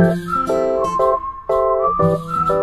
Thank you.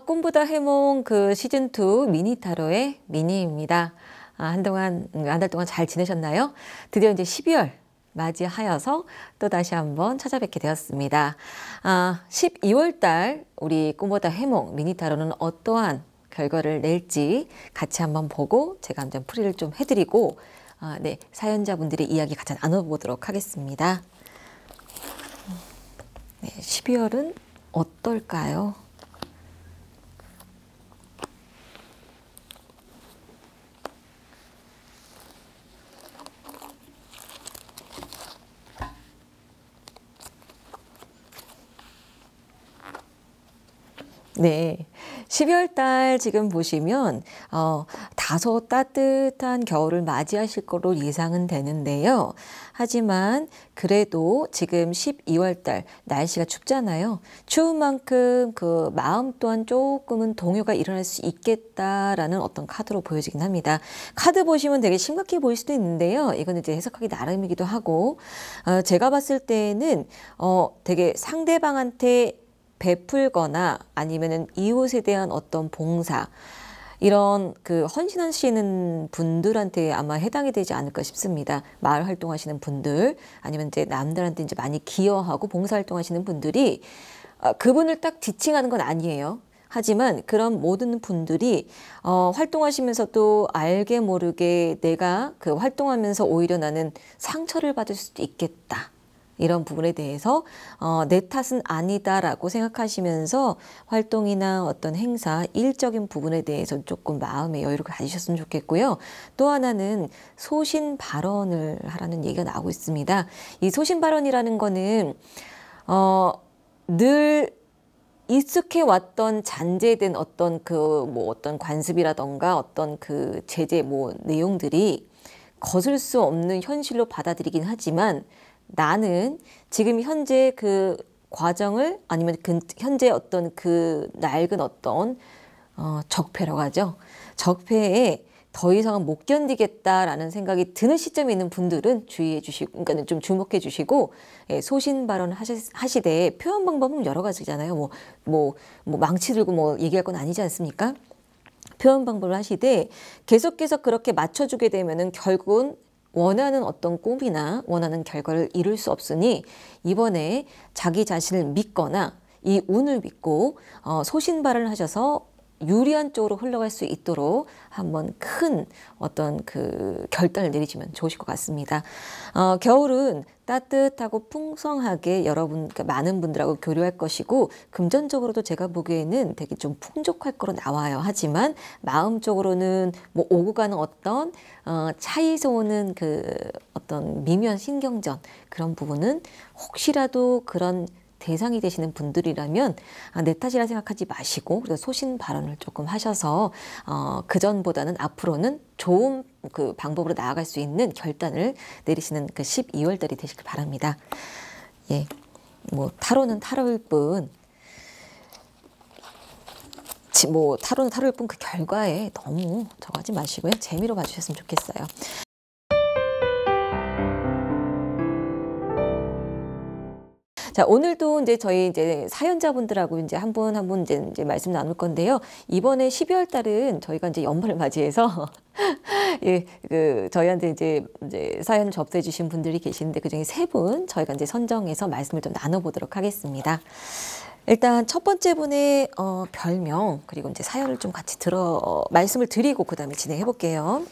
꿈보다 해몽 그 시즌2 미니 타로의 미니입니다. 아, 한동안, 음, 한달 동안 잘 지내셨나요? 드디어 이제 12월 맞이하여서 또 다시 한번 찾아뵙게 되었습니다. 아, 12월 달 우리 꿈보다 해몽 미니 타로는 어떠한 결과를 낼지 같이 한번 보고 제가 한번 풀이를 좀 해드리고 아, 네, 사연자분들의 이야기 같이 나눠보도록 하겠습니다. 네, 12월은 어떨까요? 네. 12월 달 지금 보시면 어, 다소 따뜻한 겨울을 맞이하실 거로 예상은 되는데요. 하지만 그래도 지금 12월 달 날씨가 춥잖아요. 추운 만큼 그 마음 또한 조금은 동요가 일어날 수 있겠다라는 어떤 카드로 보여지긴 합니다. 카드 보시면 되게 심각해 보일 수도 있는데요. 이건 이제 해석하기 나름이기도 하고 어, 제가 봤을 때는 어, 되게 상대방한테 베풀거나 아니면은 이웃에 대한 어떤 봉사 이런 그 헌신하시는 분들한테 아마 해당이 되지 않을까 싶습니다. 마을 활동하시는 분들 아니면 이제 남들한테 이제 많이 기여하고 봉사 활동하시는 분들이 어, 그분을 딱 지칭하는 건 아니에요. 하지만 그런 모든 분들이 어, 활동하시면서도 알게 모르게 내가 그 활동하면서 오히려 나는 상처를 받을 수도 있겠다. 이런 부분에 대해서 어, 내 탓은 아니다라고 생각하시면서 활동이나 어떤 행사, 일적인 부분에 대해서 조금 마음의 여유를 가지셨으면 좋겠고요. 또 하나는 소신 발언을 하라는 얘기가 나오고 있습니다. 이 소신 발언이라는 거는 어, 늘 익숙해 왔던 잔재된 어떤 그 뭐 어떤 관습이라던가 어떤 그 제재 뭐 내용들이 거슬 수 없는 현실로 받아들이긴 하지만 나는 지금 현재 그 과정을 아니면 그 현재 어떤 그 낡은 어떤 어, 적폐라고 하죠. 적폐에 더 이상은 못 견디겠다라는 생각이 드는 시점에 있는 분들은 주의해 주시고, 그러니까 좀 주목해 주시고, 예, 소신 발언 하시, 되 표현 방법은 여러 가지잖아요. 뭐, 뭐, 뭐 망치 들고 뭐 얘기할 건 아니지 않습니까? 표현 방법을 하시되 계속해서 그렇게 맞춰주게 되면은 결국은 원하는 어떤 꿈이나 원하는 결과를 이룰 수 없으니 이번에 자기 자신을 믿거나 이 운을 믿고 어, 소신발을 하셔서 유리한 쪽으로 흘러갈 수 있도록 한번 큰 어떤 그 결단을 내리시면 좋으실 것 같습니다. 어, 겨울은 따뜻하고 풍성하게 여러분 그러니까 많은 분들하고 교류할 것이고 금전적으로도 제가 보기에는 되게 좀 풍족할 거로 나와요. 하지만 마음 쪽으로는 뭐 오고 가는 어떤 어, 차이에서 오는 그 어떤 미묘 신경전 그런 부분은 혹시라도 그런 대상이 되시는 분들이라면 아, 내 탓이라 생각하지 마시고 그래서 소신 발언을 조금 하셔서 어, 그 전보다는 앞으로는 좋은 그 방법으로 나아갈 수 있는 결단을 내리시는 그 12월 달이 되시길 바랍니다. 예, 뭐 타로는 타로일 뿐. 뭐 타로는 타로일 뿐 그 결과에 너무 저하지 마시고요. 재미로 봐주셨으면 좋겠어요. 자, 오늘도 이제 저희 이제 사연자분들하고 이제 한 분 한분 이제, 이제 말씀 나눌 건데요. 이번에 12월 달은 저희가 이제 연말을 맞이해서 예, 그 저희한테 이제 이제 사연 접수해 주신 분들이 계시는데 그중에 세 분 저희가 이제 선정해서 말씀을 좀 나눠 보도록 하겠습니다. 일단 첫 번째 분의 어, 별명 그리고 이제 사연을 좀 같이 들어 어, 말씀을 드리고 그다음에 진행해 볼게요.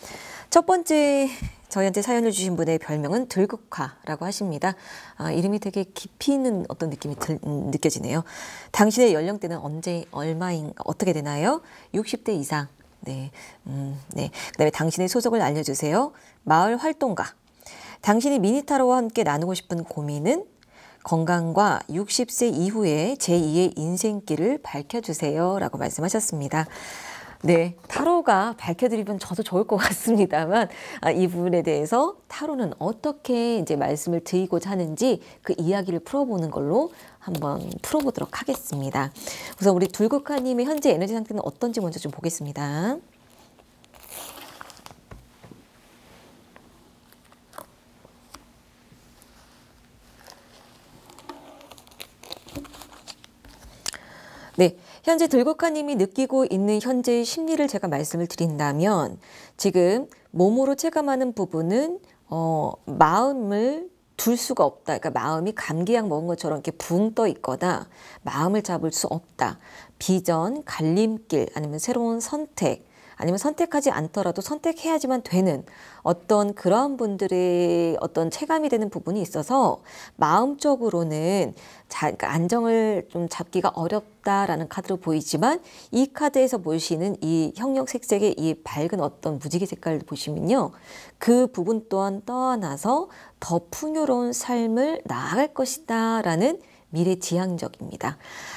첫 번째 저희한테 사연을 주신 분의 별명은 들국화라고 하십니다. 아, 이름이 되게 깊이 있는 어떤 느낌이 들, 음, 느껴지네요. 당신의 연령대는 언제 얼마인 어떻게 되나요? 60대 이상. 네, 음, 네. 그다음에 당신의 소속을 알려주세요. 마을 활동가. 당신이 미니타로와 함께 나누고 싶은 고민은 건강과 60세 이후에 제2의 인생길을 밝혀주세요라고 말씀하셨습니다. 네, 타로가 밝혀드리면 저도 좋을 것 같습니다만 아, 이 부분에 대해서 타로는 어떻게 이제 말씀을 드리고자 하는지 그 이야기를 풀어보는 걸로 한번 풀어보도록 하겠습니다. 우선 우리 둘국화님의 현재 에너지 상태는 어떤지 먼저 좀 보겠습니다. 현재 들국화님이 느끼고 있는 현재의 심리를 제가 말씀을 드린다면 지금 몸으로 체감하는 부분은 어, 마음을 둘 수가 없다. 그러니까 마음이 감기약 먹은 것처럼 이렇게 붕 떠 있거나 마음을 잡을 수 없다. 비전, 갈림길, 아니면 새로운 선택, 아니면 선택하지 않더라도 선택해야지만 되는 어떤 그런 분들의 어떤 체감이 되는 부분이 있어서 마음적으로는 자, 그러니까 안정을 좀 잡기가 어렵다라는 카드로 보이지만 이 카드에서 보시는 이 형형 색색의 이 밝은 어떤 무지개 색깔을 보시면요. 그 부분 또한 떠나서 더 풍요로운 삶을 나아갈 것이다 라는 미래지향적입니다.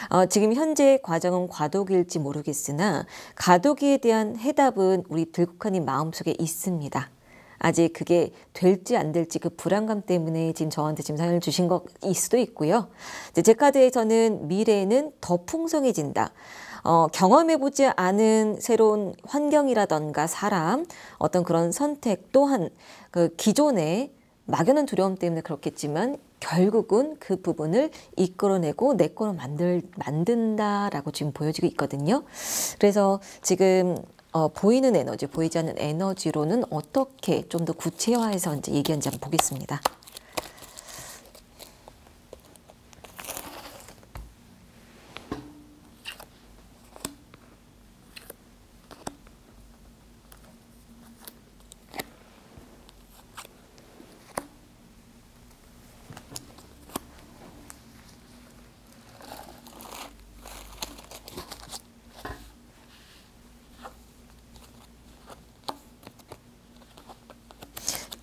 어, 지금 현재의 과정은 과도기일지 모르겠으나 과도기에 대한 해답은 우리 들국화님 마음속에 있습니다. 아직 그게 될지 안 될지 그 불안감 때문에 지금 저한테 지금 사연을 주신 것일 수도 있고요. 제 카드에서는 미래는 더 풍성해진다. 어, 경험해보지 않은 새로운 환경이라던가 사람, 어떤 그런 선택 또한 그 기존의 막연한 두려움 때문에 그렇겠지만 결국은 그 부분을 이끌어내고 내 거로 만들, 만든다라고 지금 보여지고 있거든요. 그래서 지금 어, 보이는 에너지, 보이지 않는 에너지로는 어떻게 좀 더 구체화해서 이제 얘기한지 한번 보겠습니다.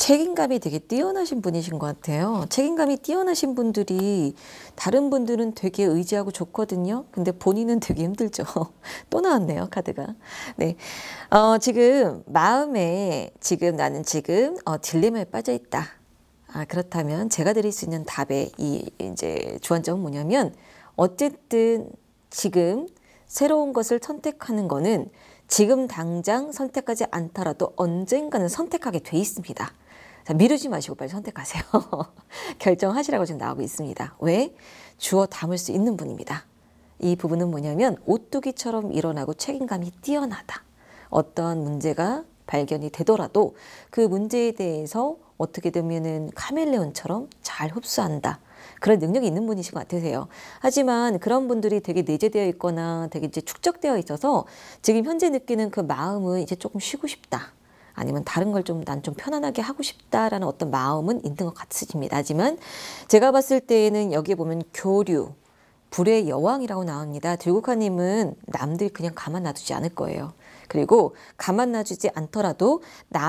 책임감이 되게 뛰어나신 분이신 것 같아요. 책임감이 뛰어나신 분들이 다른 분들은 되게 의지하고 좋거든요. 근데 본인은 되게 힘들죠. 또 나왔네요, 카드가. 네. 어, 지금 마음에 지금 나는 지금 어, 딜레마에 빠져 있다. 아, 그렇다면 제가 드릴 수 있는 답의 이 이제 주안점은 뭐냐면 어쨌든 지금 새로운 것을 선택하는 거는 지금 당장 선택하지 않더라도 언젠가는 선택하게 돼 있습니다. 자, 미루지 마시고 빨리 선택하세요. 결정하시라고 지금 나오고 있습니다. 왜? 주어 담을 수 있는 분입니다. 이 부분은 뭐냐면 오뚜기처럼 일어나고 책임감이 뛰어나다. 어떤 문제가 발견이 되더라도 그 문제에 대해서 어떻게 되면은 카멜레온처럼 잘 흡수한다. 그런 능력이 있는 분이신 것 같으세요. 하지만 그런 분들이 되게 내재되어 있거나 되게 이제 축적되어 있어서 지금 현재 느끼는 그 마음은 이제 조금 쉬고 싶다. 아니면 다른 걸 좀 난좀 좀 편안하게 하고 싶다라는 어떤 마음은 있는 것 같습니다. 하지만 제가 봤을 때에는 여기에 보면 교류, 불의 여왕이라고 나옵니다. 들국화님은 남들 그냥 가만 놔두지 않을 거예요. 그리고 가만 놔주지 않더라도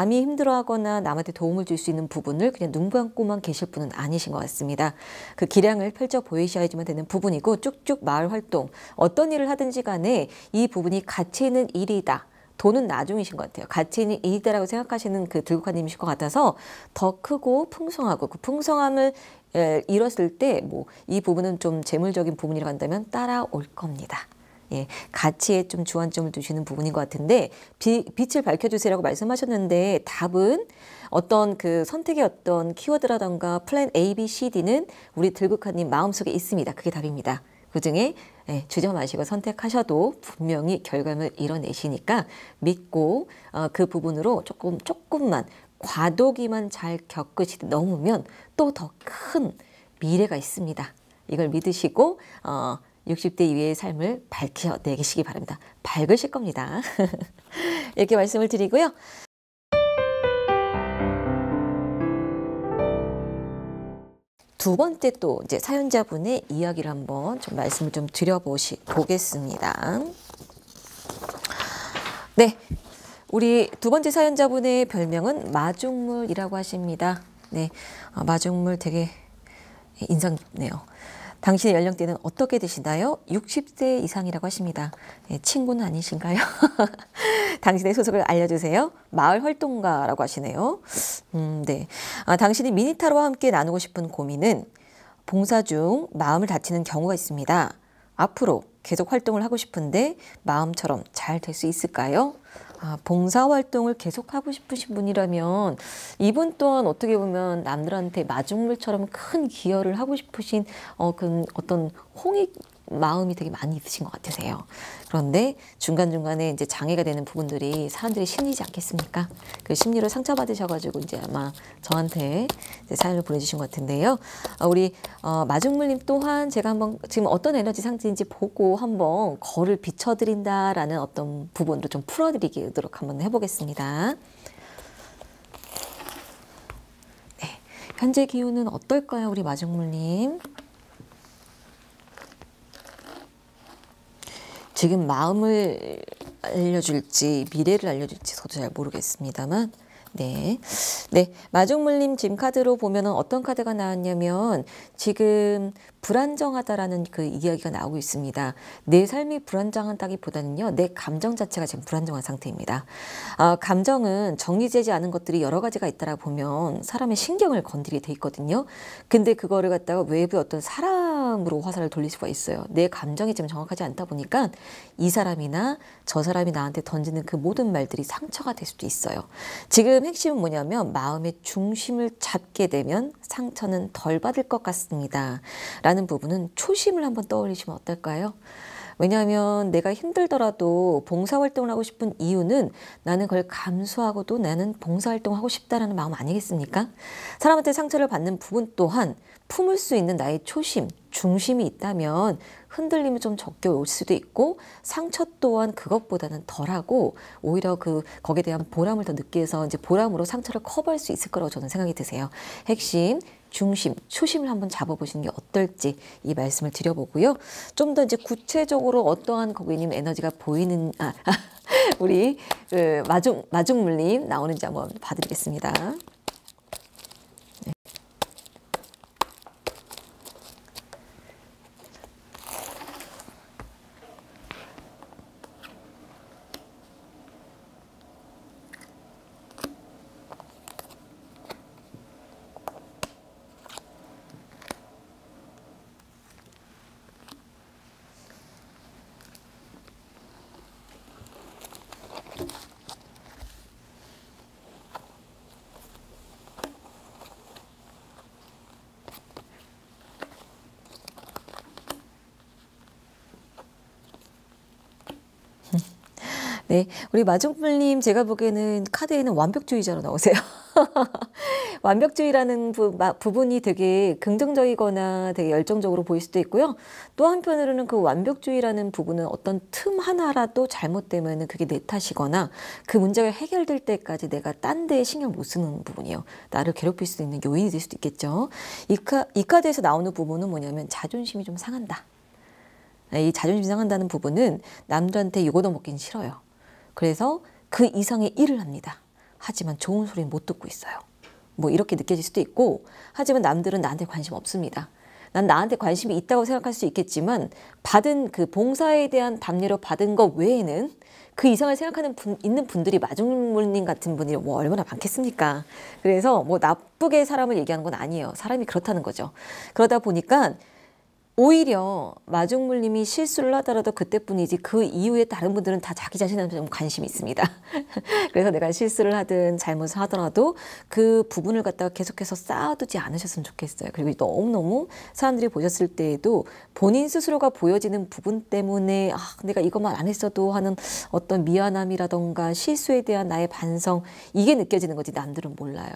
남이 힘들어하거나 남한테 도움을 줄 수 있는 부분을 그냥 눈 감고만 계실 분은 아니신 것 같습니다. 그 기량을 펼쳐 보이셔야지만 되는 부분이고 쭉쭉 마을 활동 어떤 일을 하든지 간에 이 부분이 가치 있는 일이다. 돈은 나중이신 것 같아요. 가치는 이익다라고 생각하시는 그 들국화님이실 것 같아서 더 크고 풍성하고 그 풍성함을 예, 잃었을 때 뭐 이 부분은 좀 재물적인 부분이라고 한다면 따라올 겁니다. 예, 가치에 좀 주안점을 두시는 부분인 것 같은데 비, 빛을 밝혀주세요라고 말씀하셨는데 답은 어떤 그 선택의 어떤 키워드라던가 플랜 A, B, C, D는 우리 들국화님 마음속에 있습니다. 그게 답입니다. 그중에 예, 네, 주저 마시고 선택하셔도 분명히 결과물 이뤄내시니까 믿고 어, 그 부분으로 조금 조금만 과도기만 잘 겪으시다 넘으면 또 더 큰 미래가 있습니다. 이걸 믿으시고 어, 60대 이외의 삶을 밝혀내시기 바랍니다. 밝으실 겁니다. 이렇게 말씀을 드리고요. 두 번째 또 이제 사연자분의 이야기를 한번 좀 말씀을 좀 드려보시 보겠습니다. 네, 우리 두 번째 사연자분의 별명은 마중물이라고 하십니다. 네, 아, 마중물 되게 인상 깊네요. 당신의 연령대는 어떻게 되시나요? 60세 이상이라고 하십니다. 예, 친구는 아니신가요? 당신의 소속을 알려주세요. 마을 활동가라고 하시네요. 음, 네. 아, 당신이 미니타로와 함께 나누고 싶은 고민은 봉사 중 마음을 다치는 경우가 있습니다. 앞으로 계속 활동을 하고 싶은데 마음처럼 잘 될 수 있을까요? 아, 봉사활동을 계속하고 싶으신 분이라면 이분 또한 어떻게 보면 남들한테 마중물처럼 큰 기여를 하고 싶으신 어, 그 어떤 홍익 마음이 되게 많이 있으신 것 같으세요. 그런데 중간중간에 이제 장애가 되는 부분들이 사람들이 심리지 않겠습니까? 그 심리로 상처받으셔가지고 이제 아마 저한테 이제 사연을 보내주신 것 같은데요. 아, 우리 어, 마중물님 또한 제가 한번 지금 어떤 에너지 상태인지 보고 한번 거를 비춰드린다라는 어떤 부분도 좀 풀어드리도록 한번 해보겠습니다. 네, 현재 기온은 어떨까요, 우리 마중물님? 지금 마음을 알려줄지 미래를 알려줄지 저도 잘 모르겠습니다만 네. 네. 마중물님 지금 카드로 보면은 어떤 카드가 나왔냐면 지금 불안정하다라는 그 이야기가 나오고 있습니다. 내 삶이 불안정하다기보다는요, 내 감정 자체가 지금 불안정한 상태입니다. 아, 감정은 정리되지 않은 것들이 여러 가지가 있다라 보면 사람의 신경을 건드리게 돼 있거든요. 근데 그거를 갖다가 외부 어떤 사람으로 화살을 돌릴 수가 있어요. 내 감정이 지금 정확하지 않다 보니까 이 사람이나 저 사람이 나한테 던지는 그 모든 말들이 상처가 될 수도 있어요. 지금 핵심은 뭐냐면 마음의 중심을 잡게 되면 상처는 덜 받을 것 같습니다. 라는 부분은 초심을 한번 떠올리시면 어떨까요? 왜냐하면 내가 힘들더라도 봉사활동을 하고 싶은 이유는 나는 그걸 감수하고도 나는 봉사활동을 하고 싶다라는 마음 아니겠습니까? 사람한테 상처를 받는 부분 또한 품을 수 있는 나의 초심, 중심이 있다면 흔들림이 좀 적게 올 수도 있고 상처 또한 그것보다는 덜하고 오히려 그 거기에 대한 보람을 더 느끼해서 이제 보람으로 상처를 커버할 수 있을 거라고 저는 생각이 드세요. 핵심 중심, 초심을 한번 잡아보시는 게 어떨지 이 말씀을 드려보고요. 좀 더 이제 구체적으로 어떠한 고객님 에너지가 보이는, 아, 우리 그 마중, 마중물님 나오는지 한번 봐드리겠습니다. 네, 우리 마중풀님 제가 보기에는 카드에는 완벽주의자로 나오세요. 완벽주의라는 부, 마, 부분이 되게 긍정적이거나 되게 열정적으로 보일 수도 있고요. 또 한편으로는 그 완벽주의라는 부분은 어떤 틈 하나라도 잘못되면 그게 내 탓이거나 그 문제가 해결될 때까지 내가 딴 데에 신경 못 쓰는 부분이에요. 나를 괴롭힐 수 있는 요인이 될 수도 있겠죠. 이, 카, 이 카드에서 나오는 부분은 뭐냐면 자존심이 좀 상한다. 이 자존심 상한다는 부분은 남들한테 욕 얻어먹긴 싫어요. 그래서 그 이상의 일을 합니다. 하지만 좋은 소리 못 듣고 있어요. 뭐 이렇게 느껴질 수도 있고 하지만 남들은 나한테 관심 없습니다. 난 나한테 관심이 있다고 생각할 수 있겠지만 받은 그 봉사에 대한 담례로 받은 것 외에는 그 이상을 생각하는 분, 있는 분들이 마중물님 같은 분이 뭐 얼마나 많겠습니까? 그래서 뭐 나쁘게 사람을 얘기하는 건 아니에요. 사람이 그렇다는 거죠. 그러다 보니까 오히려 마중물님이 실수를 하더라도 그때뿐이지 그 이후에 다른 분들은 다 자기 자신한테 좀 관심이 있습니다. 그래서 내가 실수를 하든 잘못을 하더라도 그 부분을 갖다가 계속해서 쌓아두지 않으셨으면 좋겠어요. 그리고 너무너무 사람들이 보셨을 때에도 본인 스스로가 보여지는 부분 때문에 아, 내가 이것만 안 했어도 하는 어떤 미안함이라던가 실수에 대한 나의 반성 이게 느껴지는 거지 남들은 몰라요.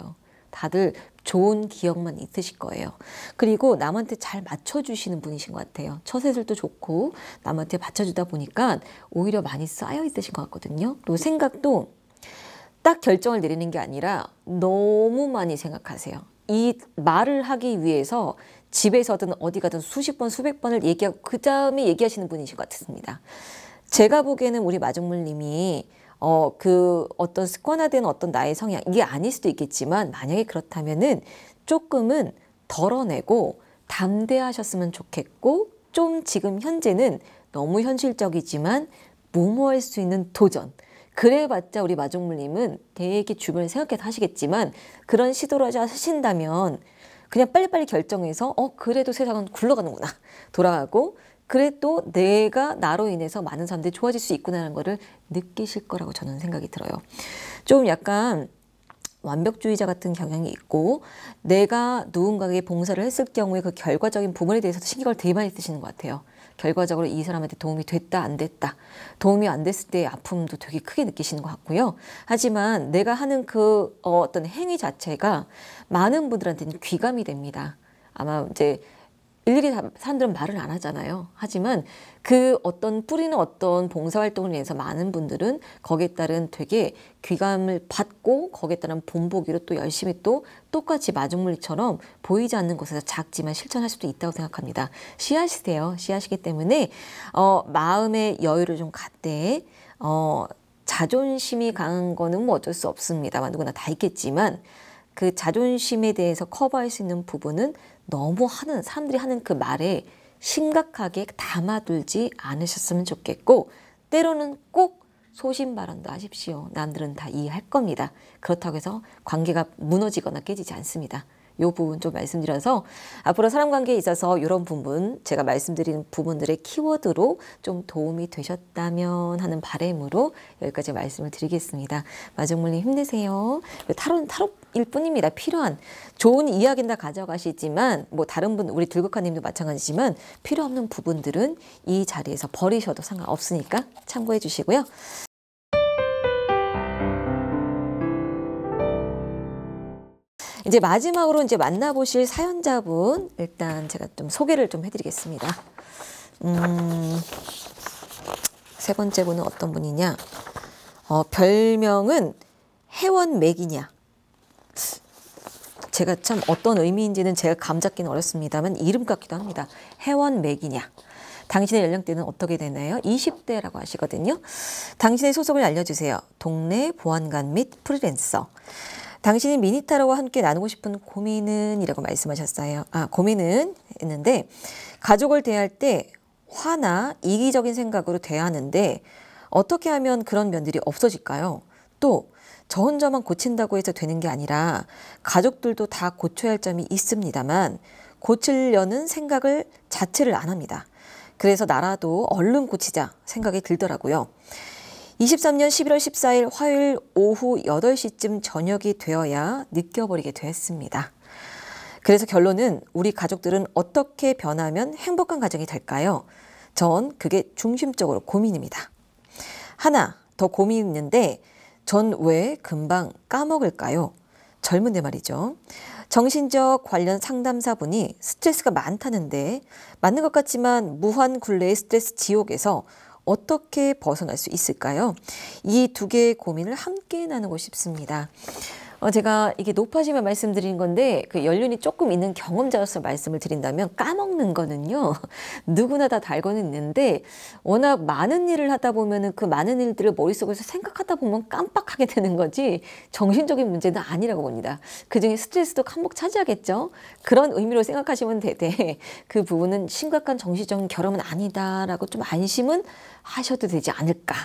다들 좋은 기억만 있으실 거예요. 그리고 남한테 잘 맞춰주시는 분이신 것 같아요. 처세술도 좋고 남한테 맞춰주다 보니까 오히려 많이 쌓여 있으신 것 같거든요. 또 생각도 딱 결정을 내리는 게 아니라 너무 많이 생각하세요. 이 말을 하기 위해서 집에서든 어디 가든 수십 번 수백 번을 얘기하고 그 다음에 얘기하시는 분이신 것 같습니다. 제가 보기에는 우리 마중물님이 어, 그 어떤 습관화된 어떤 나의 성향, 이게 아닐 수도 있겠지만, 만약에 그렇다면은 조금은 덜어내고 담대하셨으면 좋겠고, 좀 지금 현재는 너무 현실적이지만 무모할 수 있는 도전. 그래봤자 우리 마종물님은 되게 주변을 생각해 서 하시겠지만 그런 시도를 하신다면 그냥 빨리빨리 결정해서 어 그래도 세상은 굴러가는구나 돌아가고 그래도 내가 나로 인해서 많은 사람들이 좋아질 수 있구나라는 거를 느끼실 거라고 저는 생각이 들어요. 좀 약간 완벽주의자 같은 경향이 있고 내가 누군가에게 봉사를 했을 경우에 그 결과적인 부분에 대해서도 신경을 되게 많이 쓰시는 것 같아요. 결과적으로 이 사람한테 도움이 됐다 안 됐다 도움이 안 됐을 때 아픔도 되게 크게 느끼시는 것 같고요. 하지만 내가 하는 그 어, 어떤 행위 자체가 많은 분들한테는 귀감이 됩니다. 아마 이제 일일이 사람들은 말을 안 하잖아요. 하지만 그 어떤 뿌리는 어떤 봉사활동을 위해서 많은 분들은 거기에 따른 되게 귀감을 받고 거기에 따른 본보기로 또 열심히 또 똑같이 마중물처럼 보이지 않는 곳에서 작지만 실천할 수도 있다고 생각합니다. 씨앗이세요. 씨앗이기 때문에 어, 마음의 여유를 좀 갖되 어, 자존심이 강한 거는 뭐 어쩔 수없습니다 누구나 다 있겠지만 그 자존심에 대해서 커버할 수 있는 부분은 너무 하는 사람들이 하는 그 말에 심각하게 담아둘지 않으셨으면 좋겠고 때로는 꼭 소신발언도 하십시오. 남들은 다 이해할 겁니다. 그렇다고 해서 관계가 무너지거나 깨지지 않습니다. 이 부분 좀 말씀드려서 앞으로 사람 관계에 있어서 이런 부분 제가 말씀드린 부분들의 키워드로 좀 도움이 되셨다면 하는 바램으로 여기까지 말씀을 드리겠습니다. 마중물님 힘내세요. 타로 그 타로 일 뿐입니다. 필요한 좋은 이야기는 다 가져가시지만 뭐 다른 분 우리 들국화님도 마찬가지지만 필요 없는 부분들은 이 자리에서 버리셔도 상관없으니까 참고해 주시고요. 이제 마지막으로 이제 만나보실 사연자분 일단 제가 좀 소개를 좀 해드리겠습니다. 음, 세 번째 분은 어떤 분이냐? 어, 별명은 회원 맥이냐? 제가 참 어떤 의미인지는 제가 감잡기는 어렵습니다만 이름 같기도 합니다. 해원 맥이냐. 당신의 연령대는 어떻게 되나요? 20대라고 하시거든요. 당신의 소속을 알려주세요. 동네 보안관 및 프리랜서. 당신이 미니타로와 함께 나누고 싶은 고민은 이라고 말씀하셨어요. 아, 고민은 했는데 가족을 대할 때 화나 이기적인 생각으로 대하는데 어떻게 하면 그런 면들이 없어질까요? 또저 혼자만 고친다고 해서 되는 게 아니라 가족들도 다 고쳐야 할 점이 있습니다만 고치려는 생각을 자체를 안 합니다. 그래서 나라도 얼른 고치자 생각이 들더라고요. 23년 11월 14일 화요일 오후 8시쯤 저녁이 되어야 느껴버리게 됐습니다. 그래서 결론은 우리 가족들은 어떻게 변하면 행복한 가정이 될까요? 전 그게 중심적으로 고민입니다. 하나, 더 고민이 있는데 전왜 금방 까먹을까요? 젊은데 말이죠. 정신적 관련 상담사분이 스트레스가 많다는데 맞는 것 같지만 무한 굴레의 스트레스 지옥에서 어떻게 벗어날 수 있을까요? 이 두 개의 고민을 함께 나누고 싶습니다. 어, 제가 이게 높아지면 말씀드린 건데 그 연륜이 조금 있는 경험자로서 말씀을 드린다면 까먹는 거는요 누구나 다 달고는 있는데 워낙 많은 일을 하다 보면은 그 많은 일들을 머릿속에서 생각하다 보면 깜빡하게 되는 거지 정신적인 문제는 아니라고 봅니다. 그중에 스트레스도 한몫 차지하겠죠. 그런 의미로 생각하시면 되되 그 부분은 심각한 정신적인 결함은 아니다라고 좀 안심은 하셔도 되지 않을까.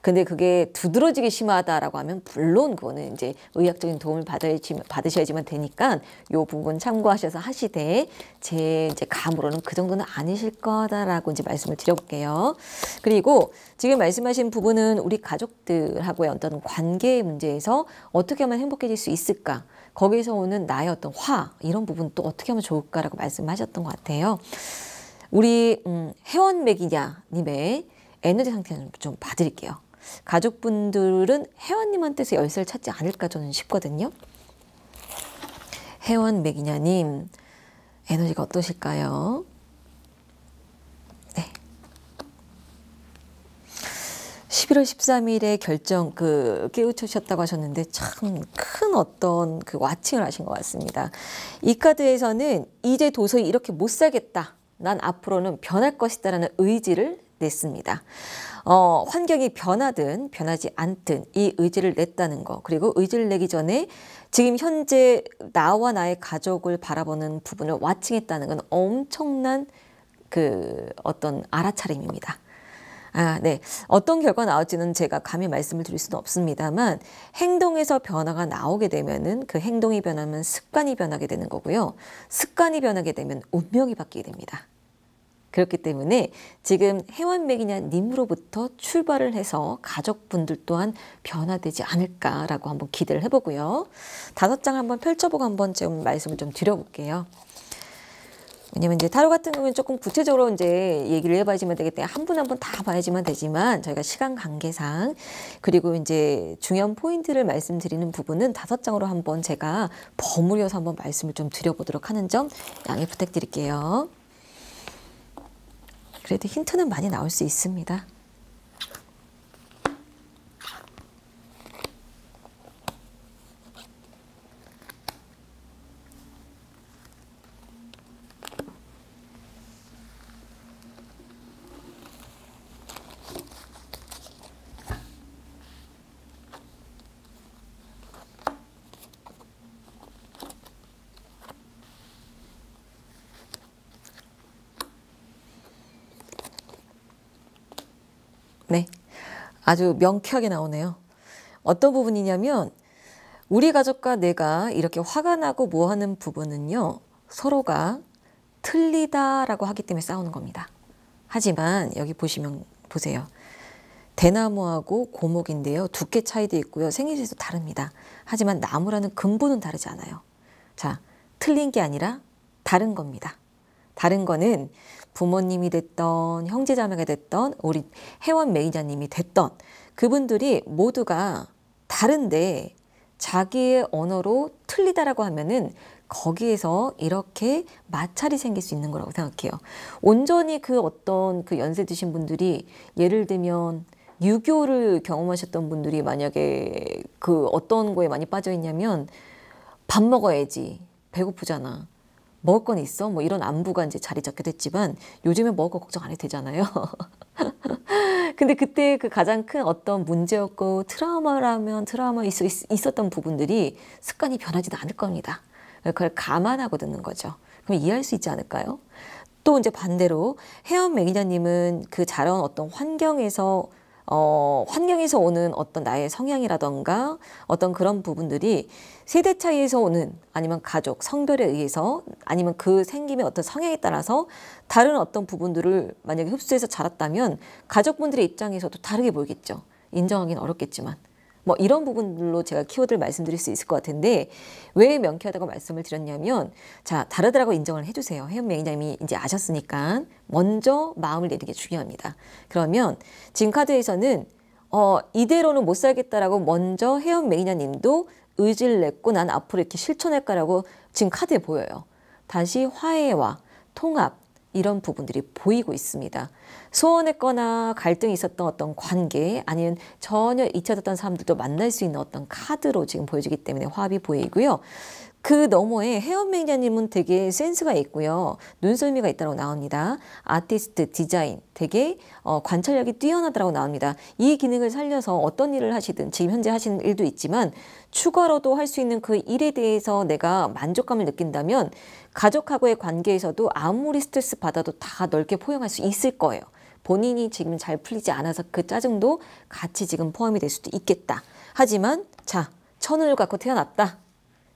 근데 그게 두드러지게 심하다라고 하면 물론 그거는 이제 의학적인 전문적 도움을 받으시, 받으셔야지만 되니까 요 부분 참고하셔서 하시되 제 이제 감으로는 그 정도는 아니실 거다라고 이제 말씀을 드려볼게요. 그리고 지금 말씀하신 부분은 우리 가족들하고의 어떤 관계의 문제에서 어떻게 하면 행복해질 수 있을까? 거기서 오는 나의 어떤 화 이런 부분 또 어떻게 하면 좋을까라고 말씀하셨던 것 같아요. 우리 음, 회원 맥이냐 님의 에너지 상태는 좀 봐드릴게요. 가족분들은 혜원님한테서 열쇠를 찾지 않을까 저는 싶거든요. 혜원 맥이냐님 에너지가 어떠실까요? 네. 11월 13일에 결정 그 깨우쳐셨다고 하셨는데 참 큰 어떤 그 와칭을 하신 것 같습니다. 이 카드에서는 이제 도저히 이렇게 못 살겠다. 난 앞으로는 변할 것이다라는 의지를 냈습니다. 어, 환경이 변하든 변하지 않든 이 의지를 냈다는 거 그리고 의지를 내기 전에 지금 현재 나와 나의 가족을 바라보는 부분을 와칭했다는 건 엄청난 그 어떤 알아차림입니다. 아, 네. 어떤 결과 나올지는 제가 감히 말씀을 드릴 수는 없습니다만 행동에서 변화가 나오게 되면은 그 행동이 변하면 습관이 변하게 되는 거고요. 습관이 변하게 되면 운명이 바뀌게 됩니다. 그렇기 때문에 지금 해원맥이냐 님으로부터 출발을 해서 가족분들 또한 변화되지 않을까라고 한번 기대를 해보고요. 다섯 장 한번 펼쳐보고 한번 좀 말씀을 좀 드려볼게요. 왜냐면 이제 타로 같은 경우는 조금 구체적으로 이제 얘기를 해봐야지만 되기 때문에 한 분 한 분 다 봐야지만 되지만 저희가 시간 관계상 그리고 이제 중요한 포인트를 말씀드리는 부분은 다섯 장으로 한번 제가 버무려서 한번 말씀을 좀 드려보도록 하는 점 양해 부탁드릴게요. 그래도 힌트는 많이 나올 수 있습니다. 아주 명쾌하게 나오네요. 어떤 부분이냐면 우리 가족과 내가 이렇게 화가 나고 뭐하는 부분은요. 서로가 틀리다라고 하기 때문에 싸우는 겁니다. 하지만 여기 보시면 보세요. 대나무하고 고목인데요. 두께 차이도 있고요. 생일에도 다릅니다. 하지만 나무라는 근본은 다르지 않아요. 자, 틀린 게 아니라 다른 겁니다. 다른 거는 부모님이 됐던 형제자매가 됐던 우리 회원 매니저님이 됐던 그분들이 모두가 다른데 자기의 언어로 틀리다라고 하면은 거기에서 이렇게 마찰이 생길 수 있는 거라고 생각해요. 온전히 그 어떤 그 연세 드신 분들이 예를 들면 유교를 경험하셨던 분들이 만약에 그 어떤 거에 많이 빠져 있냐면 밥 먹어야지 배고프잖아. 먹을 건 있어? 뭐 이런 안부가 이제 자리 잡게 됐지만 요즘에 먹을 거 걱정 안 해도 되잖아요. 근데 그때 그 가장 큰 어떤 문제였고 트라우마라면 트라우마 있, 있, 었던 부분들이 습관이 변하지는 않을 겁니다. 그걸 감안하고 듣는 거죠. 그럼 이해할 수 있지 않을까요? 또 이제 반대로 해연 매니저님은 그자라온 어떤 환경에서 어, 환경에서 오는 어떤 나의 성향이라던가 어떤 그런 부분들이 세대 차이에서 오는 아니면 가족, 성별에 의해서 아니면 그 생김의 어떤 성향에 따라서 다른 어떤 부분들을 만약에 흡수해서 자랐다면 가족분들의 입장에서도 다르게 보이겠죠. 인정하기는 어렵겠지만. 뭐 이런 부분들로 제가 키워드를 말씀드릴 수 있을 것 같은데 왜 명쾌하다고 말씀을 드렸냐면 자 다르다라고 인정을 해주세요. 해운 매니저님이 이제 아셨으니까 먼저 마음을 내리게 중요합니다. 그러면 지금 카드에서는 어 이대로는 못 살겠다라고 먼저 해운 매니저님도 의지를 냈고 난 앞으로 이렇게 실천할까라고 지금 카드에 보여요. 다시 화해와 통합, 이런 부분들이 보이고 있습니다. 소원했거나 갈등이 있었던 어떤 관계 아니면 전혀 잊혀졌던 사람들도 만날 수 있는 어떤 카드로 지금 보여지기 때문에 화합이 보이고요. 그 너머에 헤엄맹자님은 되게 센스가 있고요. 눈썰미가 있다고 나옵니다. 아티스트, 디자인, 되게 어, 관찰력이 뛰어나다고 나옵니다. 이 기능을 살려서 어떤 일을 하시든 지금 현재 하시는 일도 있지만 추가로도 할 수 있는 그 일에 대해서 내가 만족감을 느낀다면 가족하고의 관계에서도 아무리 스트레스 받아도 다 넓게 포용할 수 있을 거예요. 본인이 지금 잘 풀리지 않아서 그 짜증도 같이 지금 포함이 될 수도 있겠다. 하지만 자, 천을 갖고 태어났다.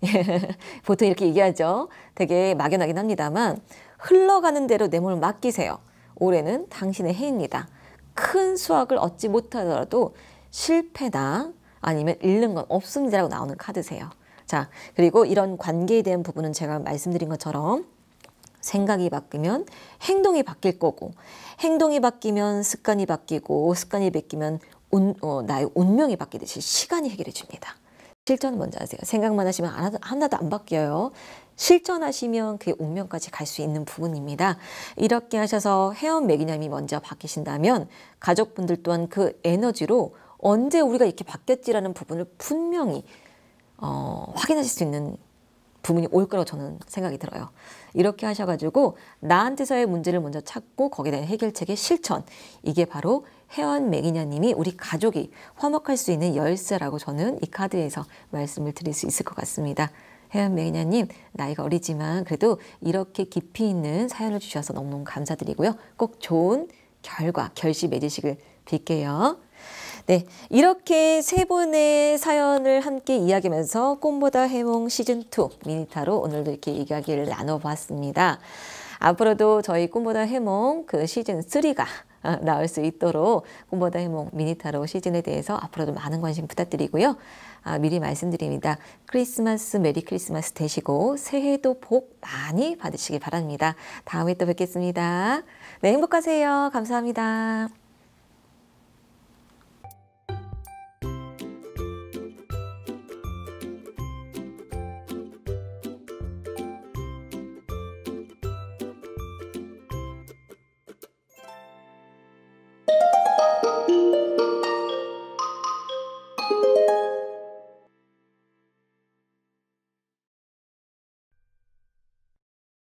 보통 이렇게 얘기하죠. 되게 막연하긴 합니다만 흘러가는 대로 내 몸을 맡기세요. 올해는 당신의 해입니다. 큰 수확을 얻지 못하더라도 실패나 아니면 잃는 건 없습니다라고 나오는 카드세요. 자, 그리고 이런 관계에 대한 부분은 제가 말씀드린 것처럼 생각이 바뀌면 행동이 바뀔 거고 행동이 바뀌면 습관이 바뀌고 습관이 바뀌면 운, 어, 나의 운명이 바뀌듯이 시간이 해결해 줍니다. 실천은 뭔지 아세요? 생각만 하시면 하나도, 하나도 안 바뀌어요. 실천하시면 그게 운명까지 갈 수 있는 부분입니다. 이렇게 하셔서 헤엄 매기념이 먼저 바뀌신다면 가족분들 또한 그 에너지로 언제 우리가 이렇게 바뀌었지라는 부분을 분명히 어, 확인하실 수 있는 부분이 올 거라고 저는 생각이 들어요. 이렇게 하셔가지고 나한테서의 문제를 먼저 찾고 거기에 대한 해결책의 실천 이게 바로 혜원 매기냐님이 우리 가족이 화목할 수 있는 열쇠라고 저는 이 카드에서 말씀을 드릴 수 있을 것 같습니다. 혜연 매니아님 나이가 어리지만 그래도 이렇게 깊이 있는 사연을 주셔서 너무너무 감사드리고요. 꼭 좋은 결과, 결시 맺으시길 빌게요. 네, 이렇게 세 분의 사연을 함께 이야기하면서 꿈보다 해몽 시즌2 미니타로 오늘도 이렇게 이야기를 나눠봤습니다. 앞으로도 저희 꿈보다 해몽 그 시즌3가 나올 수 있도록 꿈보다 해몽 미니타로 시즌에 대해서 앞으로도 많은 관심 부탁드리고요. 아, 미리 말씀드립니다. 크리스마스 메리 크리스마스 되시고 새해도 복 많이 받으시길 바랍니다. 다음에 또 뵙겠습니다. 네, 행복하세요. 감사합니다.